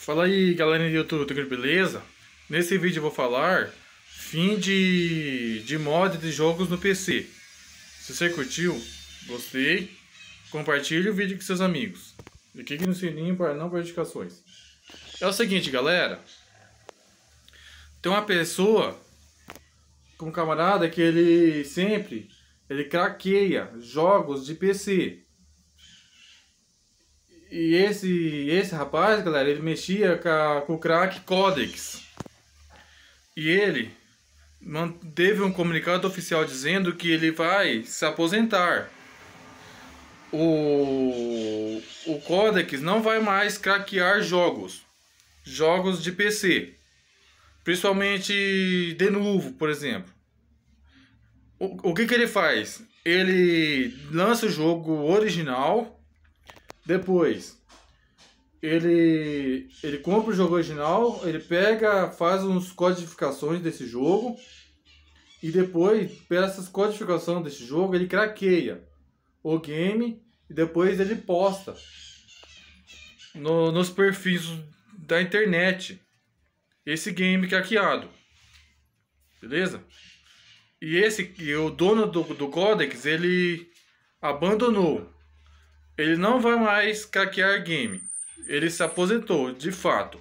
Fala aí galera do YouTube, tudo beleza? Nesse vídeo eu vou falar fim de, de mod de jogos no PC. Se você curtiu, gostei, compartilhe o vídeo com seus amigos. E clique no sininho para não perder notificações. É o seguinte galera, tem uma pessoa, um camarada que ele sempre, ele craqueia jogos de PC. E esse, esse rapaz, galera, ele mexia com, com o crack Codex. E ele manteve um comunicado oficial dizendo que ele vai se aposentar. O, o Codex não vai mais craquear jogos, jogos de PC, principalmente de novo, por exemplo. O, o que, que ele faz? Ele lança o jogo original depois, ele, ele compra o jogo original, ele pega, faz uns codificações desse jogo, e depois, pelas codificações desse jogo, ele craqueia o game e depois ele posta no, nos perfis da internet esse game craqueado. É Beleza? E esse, o dono do, do Codex, ele abandonou ele não vai mais craquear game. Ele se aposentou, de fato.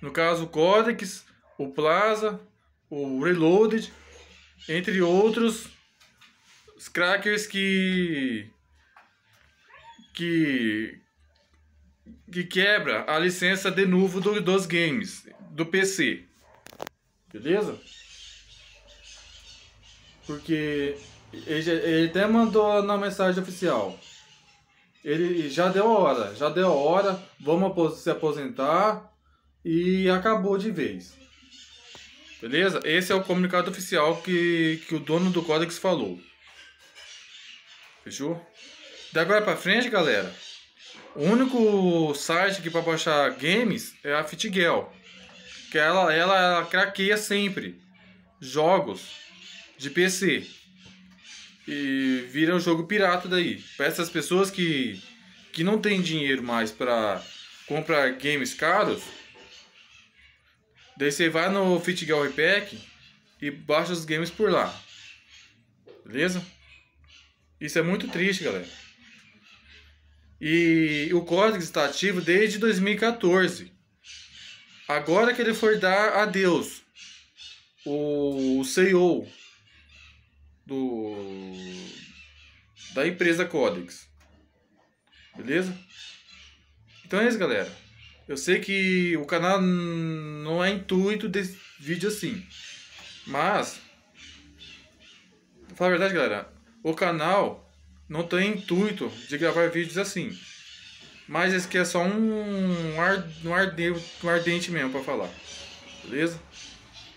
No caso, o Codex, o Plaza, o Reloaded, entre outros os crackers que que que quebra a licença de novo do, dos games do PC. Beleza? Porque ele, ele até mandou na mensagem oficial. Ele já deu a hora, já deu a hora, vamos se aposentar e acabou de vez. Beleza? Esse é o comunicado oficial que, que o dono do Codex falou. Fechou? Daqui agora pra frente, galera, o único site que para baixar games é a Fitgel. Que ela, ela, ela craqueia sempre jogos de PC e vira um jogo pirata daí. Para essas pessoas que, que não tem dinheiro mais para comprar games caros, daí você vai no Fit Gallery Pack e baixa os games por lá. Beleza? Isso é muito triste, galera. E o código está ativo desde 2014. Agora que ele for dar adeus, o CEO do da empresa Codex. Beleza? Então é isso, galera. Eu sei que o canal não é intuito desse vídeo assim. Mas falar a verdade, galera, o canal não tem intuito de gravar vídeos assim. Mas esse aqui é só um, ar, um, arde, um ardente mesmo para falar. Beleza?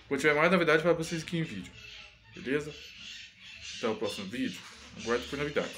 Quando tiver mais novidade, para vocês aqui em vídeo. Beleza? Até o próximo vídeo. Aguardo por novidades.